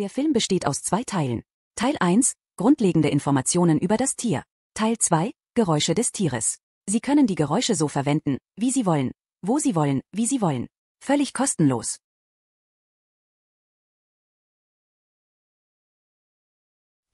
Der Film besteht aus zwei Teilen. Teil 1, grundlegende Informationen über das Tier. Teil 2, Geräusche des Tieres. Sie können die Geräusche so verwenden, wie Sie wollen, wo Sie wollen, wie Sie wollen. Völlig kostenlos.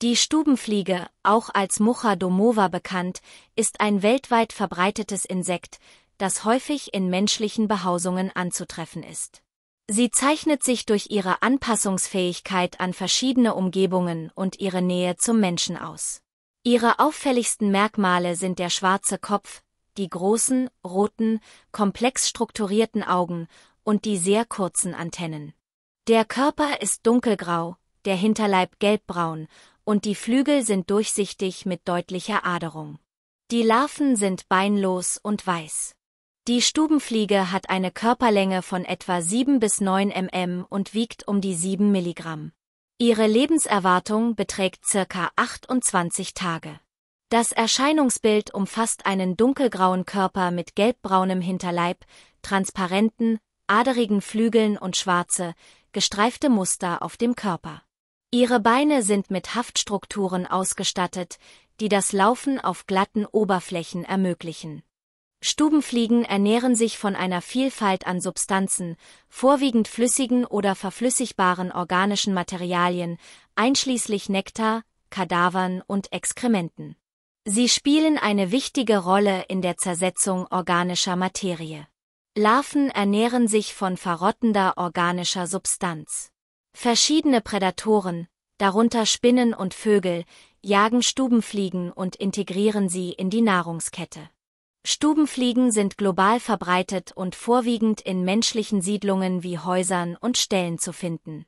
Die Stubenfliege, auch als Mucha domova bekannt, ist ein weltweit verbreitetes Insekt, das häufig in menschlichen Behausungen anzutreffen ist. Sie zeichnet sich durch ihre Anpassungsfähigkeit an verschiedene Umgebungen und ihre Nähe zum Menschen aus. Ihre auffälligsten Merkmale sind der schwarze Kopf, die großen, roten, komplex strukturierten Augen und die sehr kurzen Antennen. Der Körper ist dunkelgrau, der Hinterleib gelbbraun und die Flügel sind durchsichtig mit deutlicher Aderung. Die Larven sind beinlos und weiß. Die Stubenfliege hat eine Körperlänge von etwa 7 bis 9 mm und wiegt um die 7 Milligramm. Ihre Lebenserwartung beträgt circa 28 Tage. Das Erscheinungsbild umfasst einen dunkelgrauen Körper mit gelbbraunem Hinterleib, transparenten, aderigen Flügeln und schwarze, gestreifte Muster auf dem Körper. Ihre Beine sind mit Haftstrukturen ausgestattet, die das Laufen auf glatten Oberflächen ermöglichen. Stubenfliegen ernähren sich von einer Vielfalt an Substanzen, vorwiegend flüssigen oder verflüssigbaren organischen Materialien, einschließlich Nektar, Kadavern und Exkrementen. Sie spielen eine wichtige Rolle in der Zersetzung organischer Materie. Larven ernähren sich von verrottender organischer Substanz. Verschiedene Prädatoren, darunter Spinnen und Vögel, jagen Stubenfliegen und integrieren sie in die Nahrungskette. Stubenfliegen sind global verbreitet und vorwiegend in menschlichen Siedlungen wie Häusern und Ställen zu finden.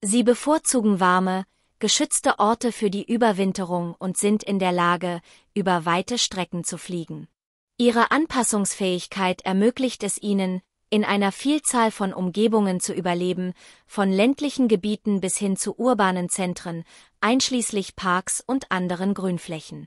Sie bevorzugen warme, geschützte Orte für die Überwinterung und sind in der Lage, über weite Strecken zu fliegen. Ihre Anpassungsfähigkeit ermöglicht es ihnen, in einer Vielzahl von Umgebungen zu überleben, von ländlichen Gebieten bis hin zu urbanen Zentren, einschließlich Parks und anderen Grünflächen.